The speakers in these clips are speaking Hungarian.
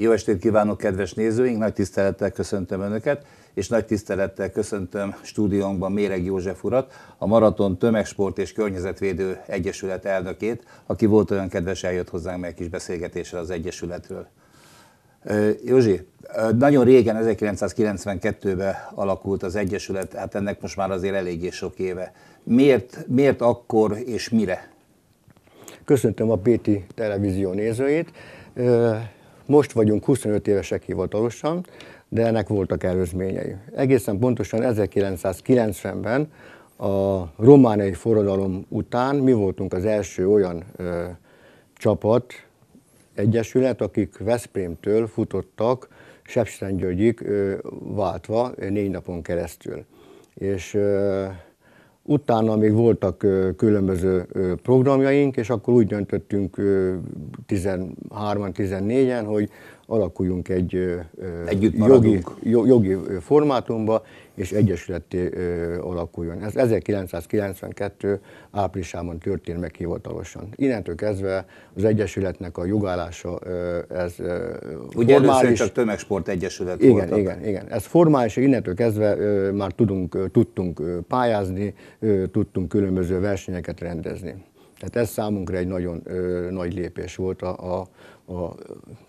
Jó estét kívánok, kedves nézőink! Nagy tisztelettel köszöntöm Önöket, és nagy tisztelettel köszöntöm stúdiónkban Méreg József urat, a Maraton Tömegsport és Környezetvédő Egyesület elnökét, aki volt olyan kedves eljött hozzánk meg kis beszélgetésre az Egyesületről. Józsi, nagyon régen, 1992-ben alakult az Egyesület, hát ennek most már azért eléggé sok éve. Miért, miért akkor és mire? Köszöntöm a Péti televízió nézőit. Most vagyunk 25 évesek hivatalosan, de ennek voltak előzményei. Egészen pontosan 1990-ben a romániai forradalom után mi voltunk az első olyan ö, csapat, egyesület, akik Veszprémtől futottak Sepsiren Györgyig váltva négy napon keresztül. És ö, Utána még voltak különböző programjaink, és akkor úgy döntöttünk 13-14-en, hogy alakuljunk egy Együtt jogi, jogi formátumba, és egyesületté alakuljon. Ez 1992. áprilisában történt meg hivatalosan. Innentől kezdve az egyesületnek a jogállása ez Ugye formális... először csak tömegsport egyesület igen, volt. Igen, igen. Ez formális, innentől kezdve már tudunk, tudtunk pályázni, tudtunk különböző versenyeket rendezni. Tehát ez számunkra egy nagyon ö, nagy lépés volt a, a, a,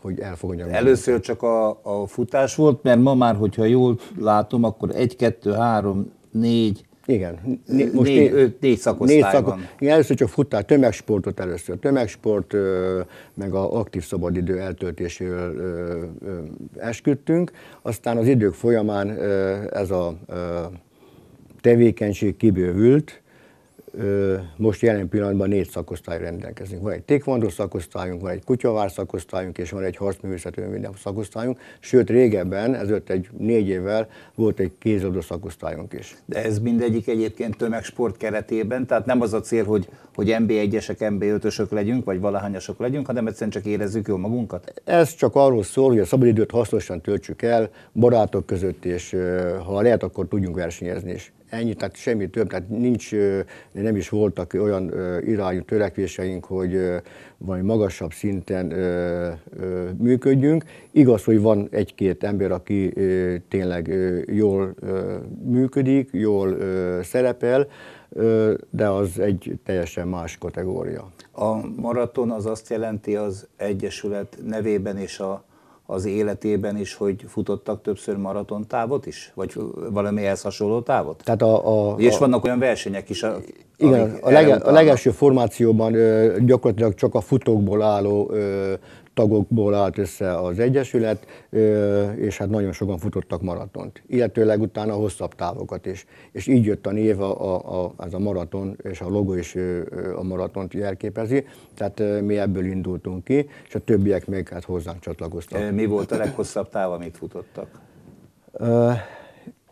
hogy elfogadjam. Először meg. csak a, a futás volt, mert ma már, hogyha jól látom, akkor egy, kettő, három, négy, igen, né, most négy, öt, négy szakosztály négy szakos, Igen, először csak futtál, tömegsportot először. Tömegsport, ö, meg a aktív szabadidő eltöltéséről ö, ö, esküdtünk. Aztán az idők folyamán ö, ez a ö, tevékenység kibővült, most jelen pillanatban négy szakosztály rendelkezünk. Van egy tékvandó szakosztályunk, van egy kutyavár szakosztályunk, és van egy harcművészetővédelem szakosztályunk, sőt régebben, ezelőtt egy négy évvel volt egy kézadó szakosztályunk is. De ez mindegyik egyébként tömegsport keretében, tehát nem az a cél, hogy, hogy MB1-esek, MB5-ösök legyünk, vagy valahányasok legyünk, hanem egyszerűen csak érezzük jól magunkat? Ez csak arról szól, hogy a szabadidőt hasznosan töltsük el, barátok között, és ha lehet, akkor tudjunk versenyezni is ennyi, tehát semmi több, tehát nincs, nem is voltak olyan irányú törekvéseink, hogy vagy magasabb szinten működjünk. Igaz, hogy van egy-két ember, aki tényleg jól működik, jól szerepel, de az egy teljesen más kategória. A maraton az azt jelenti az Egyesület nevében és a az életében is, hogy futottak többször maraton távot is? Vagy valami ehhez hasonló távot? Tehát a, a, és a, vannak olyan versenyek is, a, igen, a, lege, a legelső formációban ö, gyakorlatilag csak a futókból álló ö, tagokból állt össze az Egyesület, és hát nagyon sokan futottak maratont, illetőleg utána hosszabb távokat is. És így jött a név, a, a, az a maraton, és a logo is a maratont jelképezi, tehát mi ebből indultunk ki, és a többiek még hát hozzánk csatlakoztak. Mi volt a leghosszabb táv, amit futottak?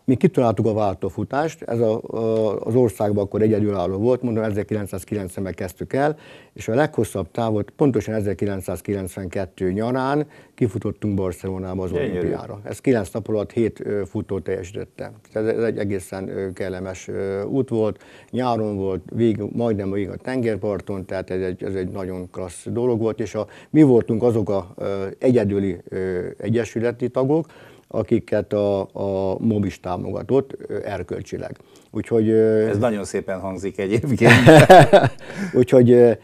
mi kitaláltuk a váltófutást, ez a, a, az országban akkor egyedülálló volt, mondom 1990-ben kezdtük el, és a leghosszabb távot pontosan 1992 nyarán kifutottunk Barcelonába az Gyönyörű. olimpiára. Ez 9 nap alatt 7 futó teljesítette. ez egy egészen kellemes út volt, nyáron volt, vég, majdnem végig a tengerparton, tehát ez egy, ez egy nagyon klassz dolog volt, és a, mi voltunk azok a, egyedüli egyesületi tagok, akiket a, a MOB is támogatott erkölcsileg. Úgyhogy, Ez nagyon szépen hangzik egyébként. úgyhogy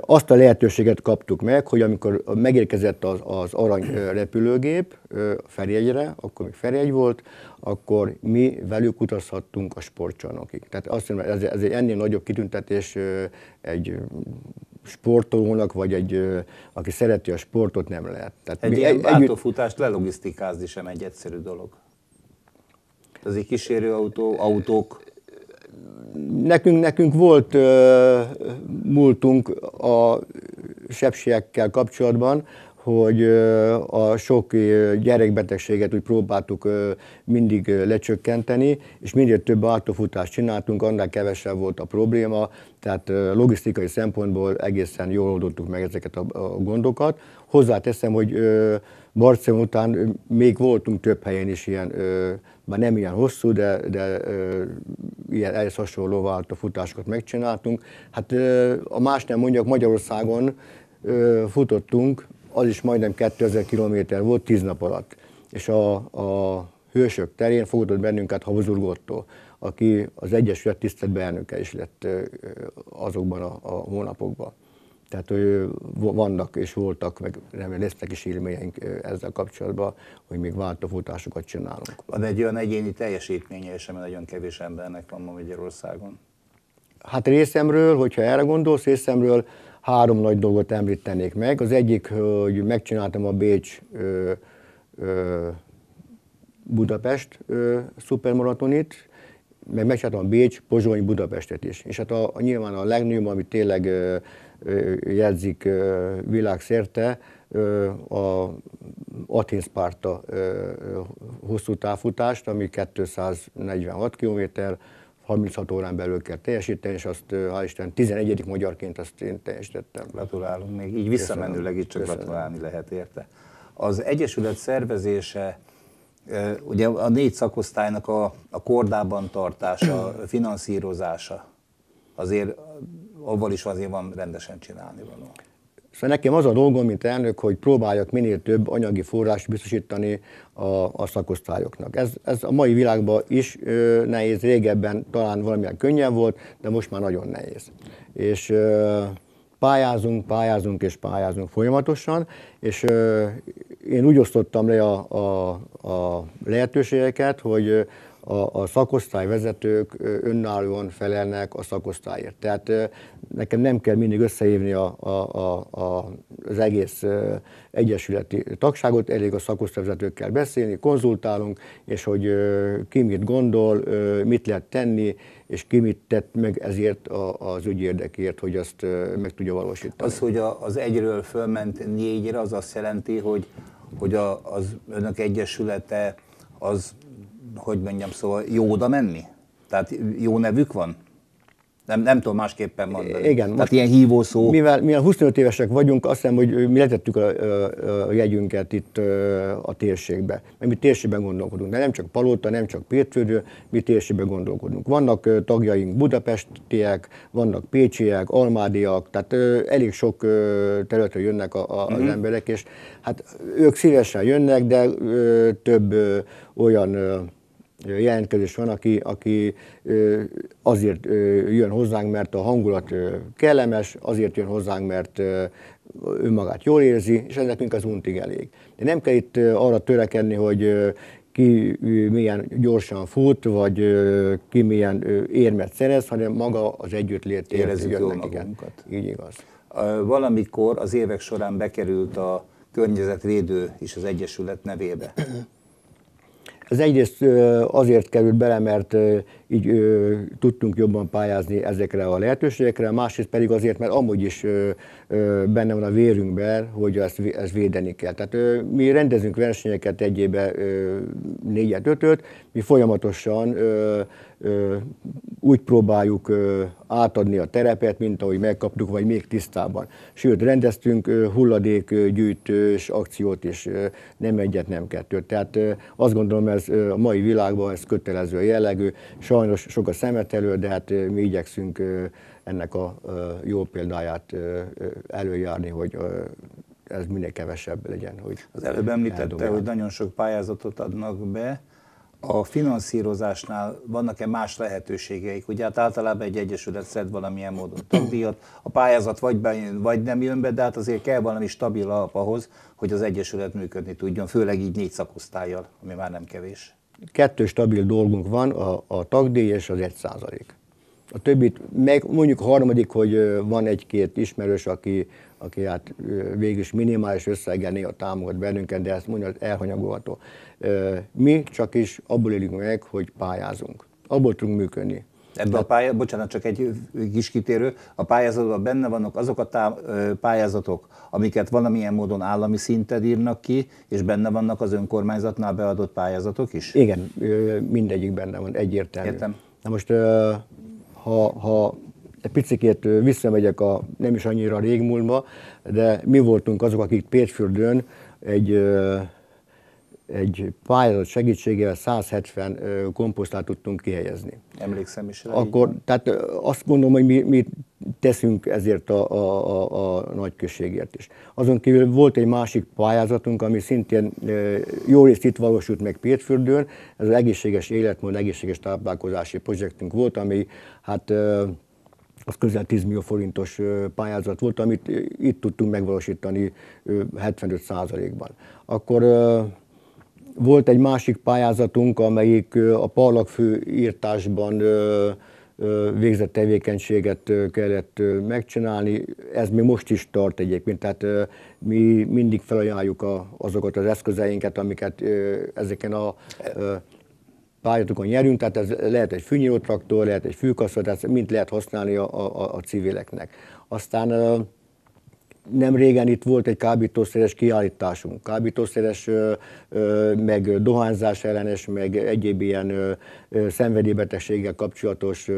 azt a lehetőséget kaptuk meg, hogy amikor megérkezett az, az arany repülőgép Ferjegyre, akkor még Ferjegy volt, akkor mi velük utazhattunk a sportcsarnokig. Tehát azt hiszem, ez, ez egy ennél nagyobb kitüntetés egy sportolónak, vagy egy, aki szereti a sportot, nem lehet. Tehát egy ilyen egy, futást lelogisztikázni sem egy egyszerű dolog. Az egy autó, autók nekünk, nekünk volt múltunk a sepsiekkel kapcsolatban, hogy a sok gyerekbetegséget úgy próbáltuk mindig lecsökkenteni, és minél több autofutást csináltunk, annál kevesebb volt a probléma, tehát logisztikai szempontból egészen jól oldottuk meg ezeket a gondokat. Hozzáteszem, hogy Barcelon után még voltunk több helyen is ilyen, már nem ilyen hosszú, de, de ilyen ehhez hasonló futásokat megcsináltunk. Hát a más nem mondjak, Magyarországon futottunk az is majdnem 2000 km volt 10 nap alatt. És a, a hősök terén fogadott bennünket Habozur aki az Egyesület tisztelt elnöke is lett azokban a, a hónapokban. Tehát hogy vannak és voltak, meg remélem lesznek is élményeink ezzel kapcsolatban, hogy még váltófutásokat csinálunk. Van egy olyan egyéni teljesítménye is, ami nagyon kevés embernek van ma Magyarországon? Hát részemről, hogyha erre gondolsz, részemről három nagy dolgot említenék meg. Az egyik, hogy megcsináltam a Bécs ö, ö, Budapest ö, szupermaratonit, meg megcsináltam a Bécs, Pozsony, Budapestet is. És hát a, a nyilván a legnagyobb, amit tényleg ö, ö, ö, világszerte, ö, a Athens Párta hosszú távfutást, ami 246 kilométer, 36 órán belül kell teljesíteni, és azt ha Isten 11. magyarként azt én teljesítettem. Gratulálunk, még így visszamenőleg is csak Köszönöm. gratulálni lehet érte. Az Egyesület szervezése, ugye a négy szakosztálynak a, a kordában tartása, a finanszírozása, azért avval is azért van rendesen csinálni való. Szóval nekem az a dolgom, mint elnök, hogy próbáljak minél több anyagi forrást biztosítani a, a szakosztályoknak. Ez, ez a mai világban is ö, nehéz, régebben talán valamilyen könnyen volt, de most már nagyon nehéz. És ö, pályázunk, pályázunk és pályázunk folyamatosan, és ö, én úgy osztottam le a, a, a lehetőségeket, hogy a, a szakosztályvezetők önállóan felelnek a szakosztályért. Tehát nekem nem kell mindig összehívni a, a, a, a, az egész egyesületi tagságot, elég a szakosztályvezetőkkel beszélni, konzultálunk, és hogy ki mit gondol, mit lehet tenni, és ki mit tett meg ezért a, az ügy érdekért, hogy azt meg tudja valósítani. Az, hogy az egyről fölment négyre, az azt jelenti, hogy, hogy a, az önök egyesülete az hogy mondjam, szóval jó oda menni? Tehát jó nevük van? Nem, nem tudom másképpen mondani. Igen. Tehát most ilyen szó. Mivel, mivel 25 évesek vagyunk, azt hiszem, hogy mi letettük a, a, a jegyünket itt a térségbe. Mert mi térségben gondolkodunk, de nem csak Palota, nem csak Pétfődő, mi térségben gondolkodunk. Vannak tagjaink budapestiek, vannak pécsiek, almádiak, tehát elég sok területre jönnek a, a, az mm-hmm. emberek, és hát ők szívesen jönnek, de több olyan jelentkezés van, aki, aki azért jön hozzánk, mert a hangulat kellemes, azért jön hozzánk, mert önmagát jól érzi, és ez nekünk az untig elég. De nem kell itt arra törekedni, hogy ki milyen gyorsan fut, vagy ki milyen érmet szerez, hanem maga az együttlét érzi jól magunkat. Igen. Így igaz. Valamikor az évek során bekerült a környezetvédő is az Egyesület nevébe. Ez egyrészt azért került bele, mert így ö, tudtunk jobban pályázni ezekre a lehetőségekre, másrészt pedig azért, mert amúgy is ö, ö, benne van a vérünkben, hogy ezt, ezt védeni kell. Tehát ö, mi rendezünk versenyeket egyébe négyet, ötöt, mi folyamatosan ö, ö, úgy próbáljuk ö, átadni a terepet, mint ahogy megkaptuk, vagy még tisztában. Sőt, rendeztünk ö, hulladékgyűjtős akciót is, ö, nem egyet, nem kettőt. Tehát ö, azt gondolom, ez ö, a mai világban ez kötelező jellegű. Sajnos sajnos sok a szemet elő, de hát mi igyekszünk ennek a jó példáját előjárni, hogy ez minél kevesebb legyen. Hogy Az előbb említette, eldobjál. hogy nagyon sok pályázatot adnak be. A finanszírozásnál vannak-e más lehetőségeik? Ugye hát általában egy egyesület szed valamilyen módon tagdíjat, a pályázat vagy, bejön, vagy nem jön be, de hát azért kell valami stabil alap ahhoz, hogy az egyesület működni tudjon, főleg így négy szakosztályjal, ami már nem kevés kettő stabil dolgunk van, a, a tagdíj és az egy százalék. A többit, meg mondjuk a harmadik, hogy van egy-két ismerős, aki, aki hát végül is minimális összeggel néha támogat bennünket, de ezt mondja, az elhanyagolható. Mi csak is abból élünk meg, hogy pályázunk. Abból tudunk működni. Ebben a pályázatban, bocsánat, csak egy kis kitérő, a pályázatban benne vannak azok a tá, pályázatok, amiket valamilyen módon állami szinten írnak ki, és benne vannak az önkormányzatnál beadott pályázatok is? Igen, mindegyik benne van, egyértelmű. Értem. Na most, ha, ha egy picikét visszamegyek a nem is annyira régmúlva, de mi voltunk azok, akik Pécsfürdőn egy egy pályázat segítségével 170 komposztát tudtunk kihelyezni. Emlékszem is rá. Akkor, tehát azt mondom, hogy mi, mi teszünk ezért a, a, a, a nagyközségért is. Azon kívül volt egy másik pályázatunk, ami szintén jó részt itt valósult meg Pétfürdőn, ez az egészséges életmód, egészséges táplálkozási projektünk volt, ami hát az közel 10 millió forintos pályázat volt, amit itt tudtunk megvalósítani 75 ban Akkor volt egy másik pályázatunk, amelyik a parlagfő írtásban végzett tevékenységet kellett megcsinálni. Ez még most is tart egyébként, tehát mi mindig felajánljuk azokat az eszközeinket, amiket ezeken a pályátokon nyerünk, tehát ez lehet egy fűnyírótraktor, lehet egy fűkasszor, tehát mind lehet használni a, a, a civileknek. Aztán nem régen itt volt egy kábítószeres kiállításunk, kábítószeres, meg dohányzás ellenes, meg egyéb ilyen szenvedélybetegséggel kapcsolatos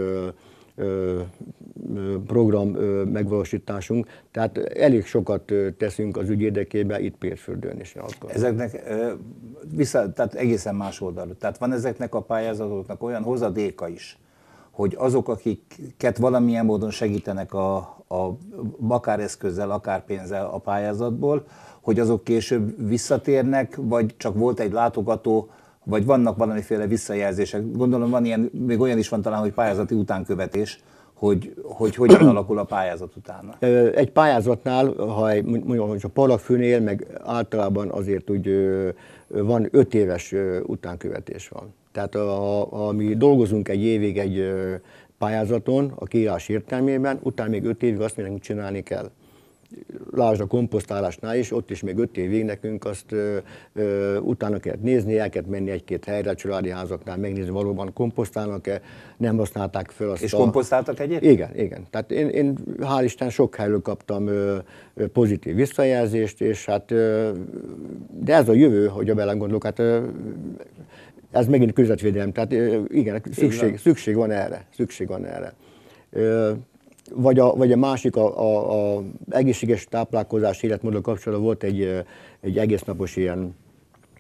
program megvalósításunk. Tehát elég sokat teszünk az ügy érdekében itt Pérsfürdőn is. Ezeknek vissza, tehát egészen más oldalú. Tehát van ezeknek a pályázatoknak olyan hozadéka is, hogy azok, akiket valamilyen módon segítenek a, a, akár eszközzel, akár pénzzel a pályázatból, hogy azok később visszatérnek, vagy csak volt egy látogató, vagy vannak valamiféle visszajelzések. Gondolom van ilyen, még olyan is van talán, hogy pályázati utánkövetés, hogy, hogy hogyan alakul a pályázat utána? Egy pályázatnál, ha egy, mondjuk, hogy a parafűnél, meg általában azért úgy van öt éves utánkövetés van. Tehát a, a, mi dolgozunk egy évig egy pályázaton, a kiírás értelmében, utána még öt évig azt mindenünk csinálni kell. Lásd a komposztálásnál is, ott is még öt évig nekünk azt ö, ö, utána kellett nézni, el kellett menni egy-két helyre a családi házaknál, megnézni valóban komposztálnak-e, nem használták fel azt És a... komposztáltak egyet? Igen, igen. Tehát én, én hál' Isten sok helyről kaptam ö, ö, pozitív visszajelzést, és hát ö, de ez a jövő, a belegondolok, hát ö, ez megint közvetvédelem, tehát igen, szükség, szükség van erre, szükség van erre. Vagy a, vagy a másik, a, a, a egészséges táplálkozás életmódra kapcsolatban volt egy, egy egésznapos ilyen,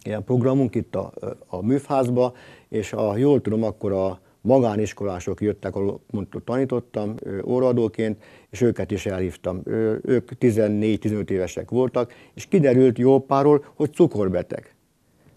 ilyen programunk itt a, a műfházba, és a jól tudom, akkor a, magániskolások jöttek, ahol mondtuk, tanítottam óradóként, és őket is elhívtam. Ők 14-15 évesek voltak, és kiderült jó párról, hogy cukorbeteg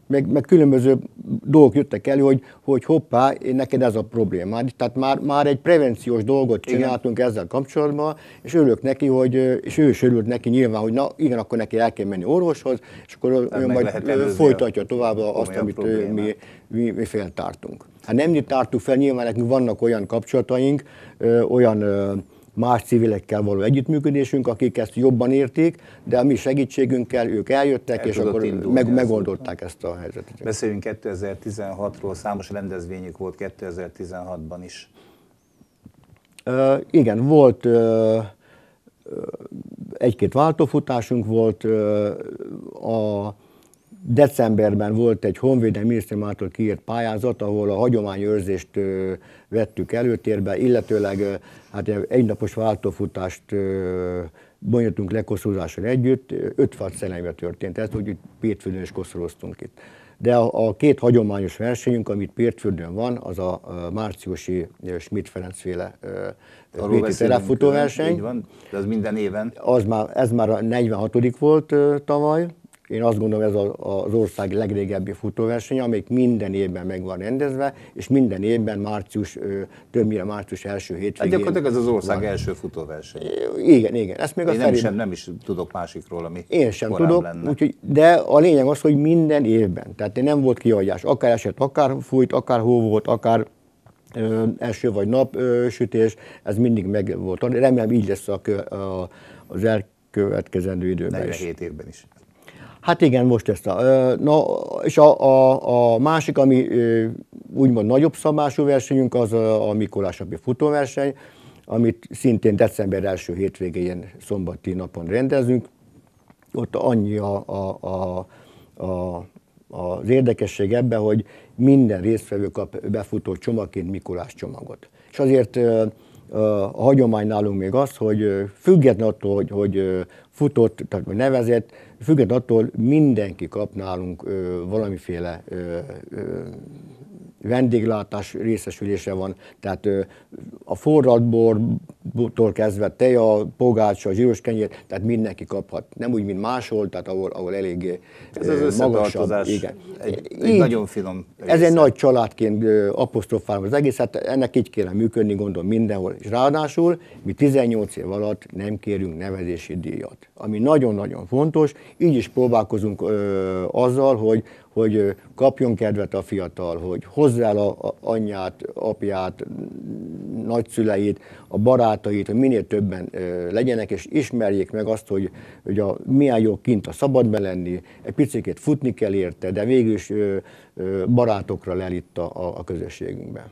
meg, meg különböző dolgok jöttek elő, hogy, hogy hoppá, neked ez a problémád. Tehát már, már egy prevenciós dolgot csináltunk igen. ezzel kapcsolatban, és örülök neki, hogy, és ő is örült neki nyilván, hogy na igen, akkor neki el kell menni orvoshoz, és akkor ő hát majd folytatja tovább azt, amit mi, mi, mi feltártunk. Hát nem tártuk fel, nyilván nekünk vannak olyan kapcsolataink, ö, olyan ö, más civilekkel való együttműködésünk, akik ezt jobban értik, de a mi segítségünkkel ők eljöttek, El és akkor indulni, meg, megoldották ezt a helyzetet. Beszéljünk 2016-ról, számos rendezvényük volt 2016-ban is. Ö, igen, volt ö, egy-két váltófutásunk volt, a decemberben volt egy honvédelmi Minisztérium által kiírt pályázat, ahol a hagyományőrzést vettük előtérbe, illetőleg hát egynapos váltófutást bonyolítunk le együtt, együtt, 56 szelenyve történt ezt hogy Pétfődön is koszoroztunk itt. De a, a két hagyományos versenyünk, amit Pétföldön van, az a, a márciusi Schmidt-Ferenc féle Péti telefutóverseny. Így van, de az minden éven? Az már, ez már a 46. volt ö, tavaly, én azt gondolom, ez az ország legrégebbi futóversenye, amelyik minden évben meg van rendezve, és minden évben március, többnyire március első hétvégén. Hát gyakorlatilag ez az ország van. első futóverseny. Igen, igen. Ezt még Én a nem, szerint... sem, nem is tudok másikról, ami Én sem tudok, lenne. Úgyhogy, de a lényeg az, hogy minden évben. Tehát nem volt kihagyás. Akár esett, akár fújt, akár hó volt, akár ö, eső vagy napsütés, ez mindig meg volt. Remélem így lesz a, a, az elkövetkezendő időben is. 47 évben is. Hát igen, most ezt a... Na, és a, a, a másik, ami úgymond nagyobb szabású versenyünk, az a Abbi futóverseny, amit szintén december első hétvégén szombati napon rendezünk. Ott annyi a, a, a, a, az érdekesség ebben, hogy minden résztvevő kap befutó csomagként Mikulás csomagot. És azért a hagyomány nálunk még az, hogy független attól, hogy, hogy futott, tehát nevezett, Függetlenül attól mindenki kap nálunk ö, valamiféle ö, ö, vendéglátás részesülése van, tehát a forralt bortól kezdve a pogácsa, zsíros kenyér, tehát mindenki kaphat. Nem úgy, mint máshol, tehát ahol, ahol eléggé Ez az magasabb. Igen. Egy, egy így, nagyon finom része. Ez egy nagy családként apostrofálom az egészet, hát ennek így kéne működni, gondolom mindenhol. És ráadásul mi 18 év alatt nem kérünk nevezési díjat, ami nagyon-nagyon fontos, így is próbálkozunk ö, azzal, hogy hogy kapjon kedvet a fiatal, hogy hozzá el a anyját, apját, nagyszüleit, a barátait, hogy minél többen legyenek, és ismerjék meg azt, hogy, hogy a, milyen jó kint a szabadban lenni, egy picit futni kell érte, de végül is barátokra lel itt a, a közösségünkben.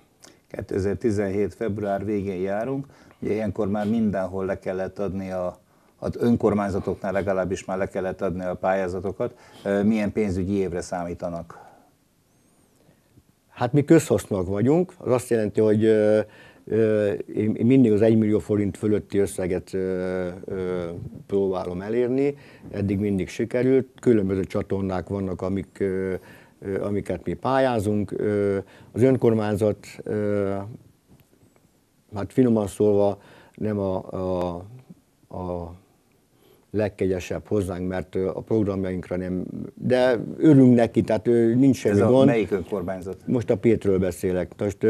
2017. február végén járunk, ugye ilyenkor már mindenhol le kellett adni a az önkormányzatoknál legalábbis már le kellett adni a pályázatokat. Milyen pénzügyi évre számítanak? Hát mi közhasznak vagyunk, az azt jelenti, hogy én mindig az 1 millió forint fölötti összeget próbálom elérni, eddig mindig sikerült. Különböző csatornák vannak, amik, amiket mi pályázunk. Az önkormányzat, hát finoman szólva, nem a, a, a legkegyesebb hozzánk, mert a programjainkra nem, de örülünk neki, tehát nincs semmi Ez a gond. melyik önkormányzat? Most a Pétről beszélek. Most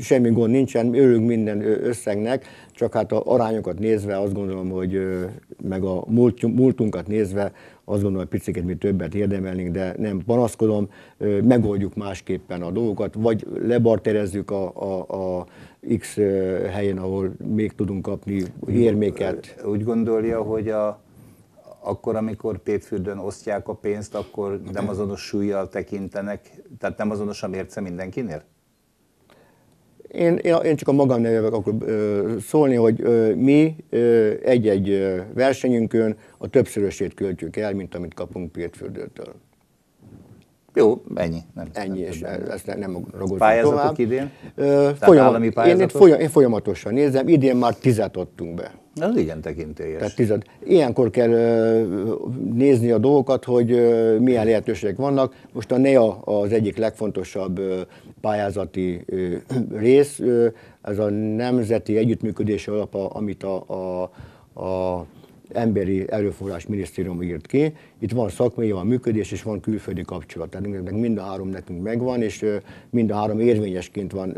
semmi gond nincsen, örülünk minden összegnek, csak hát a arányokat nézve azt gondolom, hogy meg a múltunkat nézve azt gondolom, hogy picit mi többet érdemelnénk, de nem panaszkodom, megoldjuk másképpen a dolgokat, vagy lebarterezzük a, a, a X helyen, ahol még tudunk kapni érméket. Úgy gondolja, hogy a akkor, amikor tétfürdőn osztják a pénzt, akkor nem azonos súlyjal tekintenek, tehát nem azonos a mérce mindenkinél? Én, én, csak a magam nevével akarok szólni, hogy mi egy-egy versenyünkön a többszörösét költjük el, mint amit kapunk Pétfürdőtől. Jó, ennyi. Nem, ennyi, nem és többen. ezt nem ragozom Pályázatok tovább. idén? Ö, folyam, állami én, folyam, én folyamatosan nézem, idén már tizet adtunk be. Ez igen tekintélyes. Tehát tized. Ilyenkor kell ö, nézni a dolgokat, hogy ö, milyen lehetőségek vannak. Most a NEA az egyik legfontosabb ö, pályázati ö, rész, ö, ez a nemzeti együttműködési alap, amit a, a, a emberi erőforrás minisztérium írt ki. Itt van szakmai, van működés, és van külföldi kapcsolat. Tehát mind a három nekünk megvan, és mind a három érvényesként van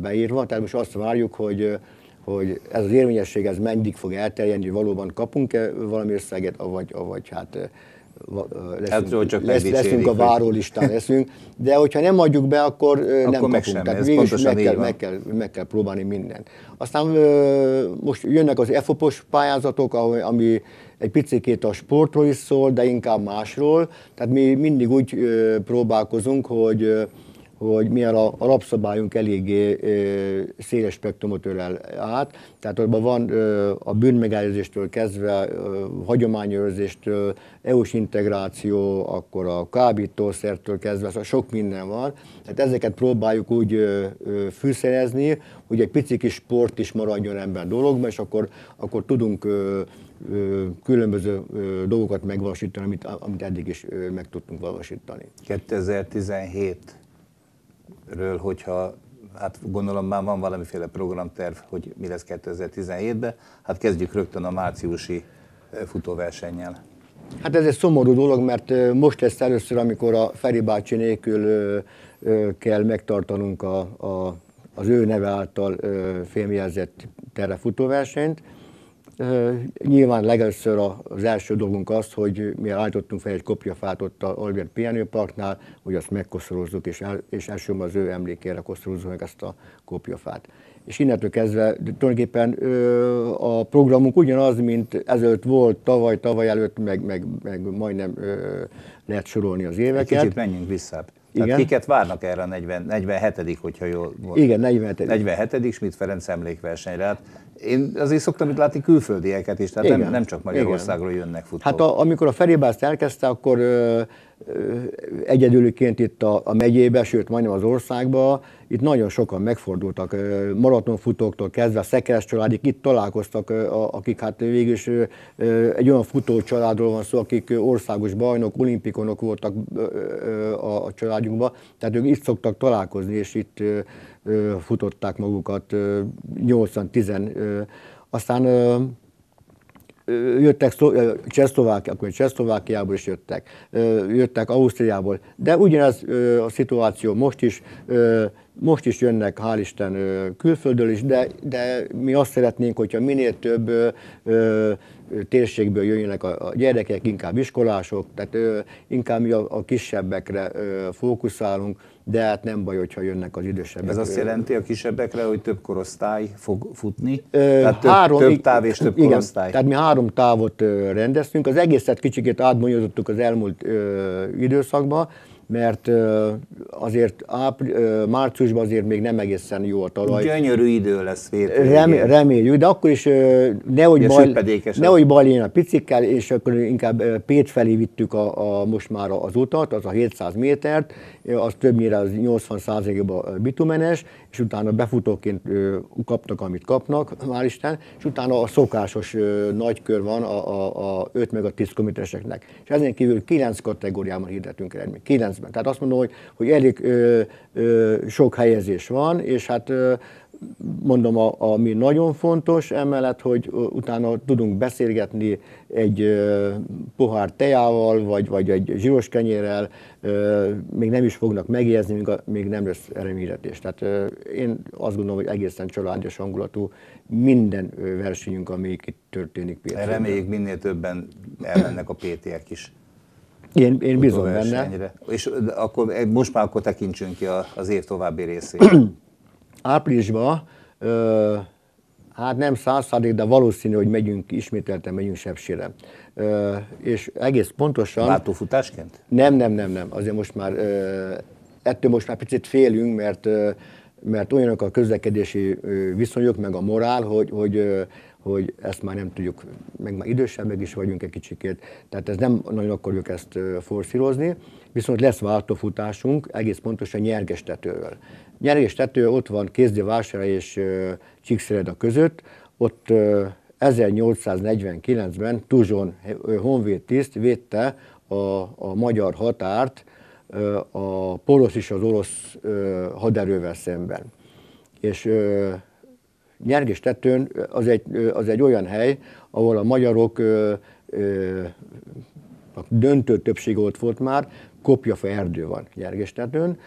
beírva. Tehát most azt várjuk, hogy hogy ez az érvényesség ez meddig fog elterjedni, hogy valóban kapunk-e valami összeget, avagy, avagy hát leszünk, hát, csak lesz, leszünk a várólistán, leszünk, de hogyha nem adjuk be, akkor, akkor nem meg kapunk. Sem, Tehát végül meg kell, meg, kell, meg kell próbálni mindent. Aztán most jönnek az EFOPOS pályázatok, ami egy picit a sportról is szól, de inkább másról. Tehát mi mindig úgy próbálkozunk, hogy hogy milyen a, a rabszabályunk eléggé ö, széles spektrumot ölel át, tehát abban van ö, a bűnmegelőzéstől kezdve, ö, hagyományőrzéstől, EU-s integráció, akkor a kábítószertől kezdve, szóval sok minden van. Tehát ezeket próbáljuk úgy ö, ö, fűszerezni, hogy egy pici kis sport is maradjon ebben a dologban, és akkor, akkor tudunk ö, különböző dolgokat megvalósítani, amit, amit eddig is meg tudtunk valósítani. 2017 ről, hogyha hát gondolom már van valamiféle programterv, hogy mi lesz 2017-ben, hát kezdjük rögtön a márciusi futóversennyel. Hát ez egy szomorú dolog, mert most lesz először, amikor a Feri bácsi nélkül kell megtartanunk a, a, az ő neve által fémjelzett terrefutóversenyt. futóversenyt. Nyilván legelőször az első dolgunk az, hogy mi állítottunk fel egy kopjafát ott a Albert Pihenőparknál, hogy azt megkoszorozzuk, és, el, és elsősorban az ő emlékére koszorozzuk meg ezt a kopjafát. És innentől kezdve tulajdonképpen a programunk ugyanaz, mint ezelőtt volt, tavaly, tavaly előtt, meg, meg, meg majdnem lehet sorolni az éveket. Egy kicsit menjünk vissza. Igen. Tehát kiket várnak erre a 40, 47 hogyha jól volt. Igen, 47 47 Schmidt Ferenc emlékversenyre. Hát én azért szoktam itt látni külföldieket is, tehát nem, nem csak Magyarországról Igen. jönnek futók. Hát a, amikor a Feribázt elkezdte, akkor egyedülként itt a, a megyébe, sőt majdnem az országba, itt nagyon sokan megfordultak, maratonfutóktól kezdve, szekeres családik, itt találkoztak, akik hát végül is egy olyan futó családról van szó, akik országos bajnok, olimpikonok voltak a családjunkban, tehát ők itt szoktak találkozni, és itt futották magukat 80-10, aztán jöttek Csehszlovákiából, akkor Csehszlovákiából is jöttek, jöttek Ausztriából, de ugyanez a szituáció most is, most is jönnek, hál' Isten, külföldről is, de, de mi azt szeretnénk, hogyha minél több térségből jöjjenek a, gyerekek, inkább iskolások, tehát inkább mi a, kisebbekre fókuszálunk, de hát nem baj, hogyha jönnek az idősebbek. Ez azt jelenti a kisebbekre, hogy több korosztály fog futni? Ö, tehát több, három, több táv és több igen, korosztály? tehát mi három távot rendeztünk. Az egészet kicsikét átbonyolítottuk az elmúlt ö, időszakban, mert azért ápr, márciusban azért még nem egészen jó a talaj. Gyönyörű idő lesz végül. Rem, reméljük, de akkor is nehogy, bal, nehogy bal a picikkel, és akkor inkább Pét felé vittük a, a, most már az utat, az a 700 métert, az többnyire az 80 százalékban bitumenes, és utána befutóként kaptak, amit kapnak, már Isten, és utána a szokásos nagykör van a, a, a 5 meg a 10 kilométereseknek. És ezen kívül 9 kategóriában hirdetünk eredményt. 9-ben. Tehát azt mondom, hogy, hogy elég ö, ö, sok helyezés van, és hát ö, mondom, a, ami nagyon fontos, emellett, hogy utána tudunk beszélgetni egy pohár tejával, vagy, vagy egy zsíros kenyérrel, még nem is fognak megjegyezni, még, még nem lesz erőmítetés. Tehát én azt gondolom, hogy egészen családos hangulatú minden versenyünk, amelyik itt történik például. Reméljük minél többen elmennek a PT-ek is. Én, én bízom benne. És akkor most már akkor tekintsünk ki az év további részét. áprilisban ö, hát nem száz de valószínű, hogy megyünk, ismételten megyünk Sepsére. Ö, és egész pontosan... Látófutásként? Nem, nem, nem, nem. Azért most már, ö, ettől most már picit félünk, mert, ö, mert olyanok a közlekedési ö, viszonyok, meg a morál, hogy, hogy ö, hogy ezt már nem tudjuk, meg már idősebbek is vagyunk egy kicsikét, tehát ez nem nagyon akarjuk ezt forszírozni, viszont lesz váltófutásunk egész pontosan nyergestetőről. Nyerés tető ott van Kézdi vásárhely és Csíkszereda között, ott 1849-ben Tuzson honvéd tiszt védte a, a magyar határt a porosz és az orosz haderővel szemben. És Nyergés tetőn az egy, az egy olyan hely, ahol a magyarok a döntő többség ott volt már, kopjafa erdő van Gyergestetőn.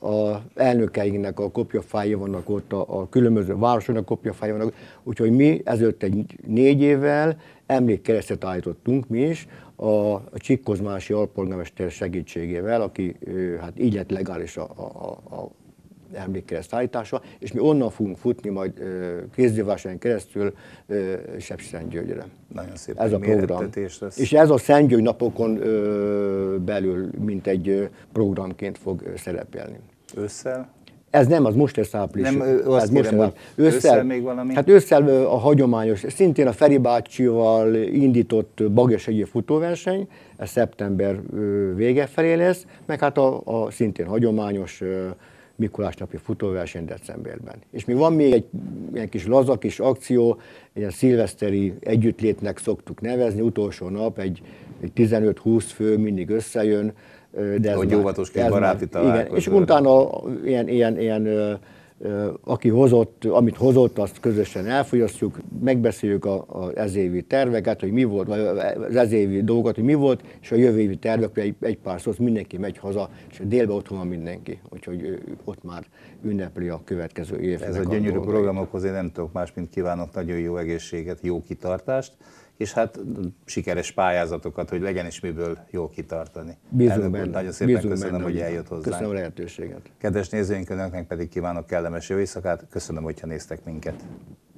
A elnökeinknek a kopjafája vannak ott, a, a különböző városoknak kopjafája vannak, úgyhogy mi ezelőtt egy négy évvel emlékkeresztet állítottunk mi is, a, a Csikkozmási alpolgármester segítségével, aki hát így lett legális a, a, a, emlékkereszt állítása, és mi onnan fogunk futni majd kézdívásányon keresztül Sepsiszentgyörgyre. Nagyon szép ez a program. Lesz. És ez a Szentgyörgy napokon belül, mint egy programként fog szerepelni. Ősszel? Ez nem, az most lesz április. Nem, az azt ez kérem, most lesz. Ősszel, ősszel még valami? Hát ősszel a hagyományos, szintén a Feri bácsival indított Bagyasegyi futóverseny, ez szeptember vége felé lesz, meg hát a, a szintén hagyományos Mikulás napi futóverseny decemberben. És mi van még egy ilyen kis laza kis akció, egy ilyen szilveszteri együttlétnek szoktuk nevezni, utolsó nap egy, egy 15-20 fő mindig összejön, de ez Hogy már, óvatos kis baráti igen, És utána ilyen, ilyen, ilyen, ilyen aki hozott, amit hozott, azt közösen elfogyasztjuk, megbeszéljük az ezévi terveket, hogy mi volt, vagy az ezévi dolgokat, hogy mi volt, és a jövő évi tervek, egy, egy pár szót mindenki megy haza, és délben otthon van mindenki, úgyhogy ott már ünnepli a következő évet. Ez a gyönyörű programokhoz én nem tudok más, mint kívánok nagyon jó egészséget, jó kitartást és hát sikeres pályázatokat, hogy legyen is miből jó kitartani. Bízunk Elnök benne. Nagyon szépen Bízunk köszönöm, benne, hogy eljött hozzánk. Köszönöm a lehetőséget. Kedves nézőink, önöknek pedig kívánok kellemes jó éjszakát. Köszönöm, hogyha néztek minket.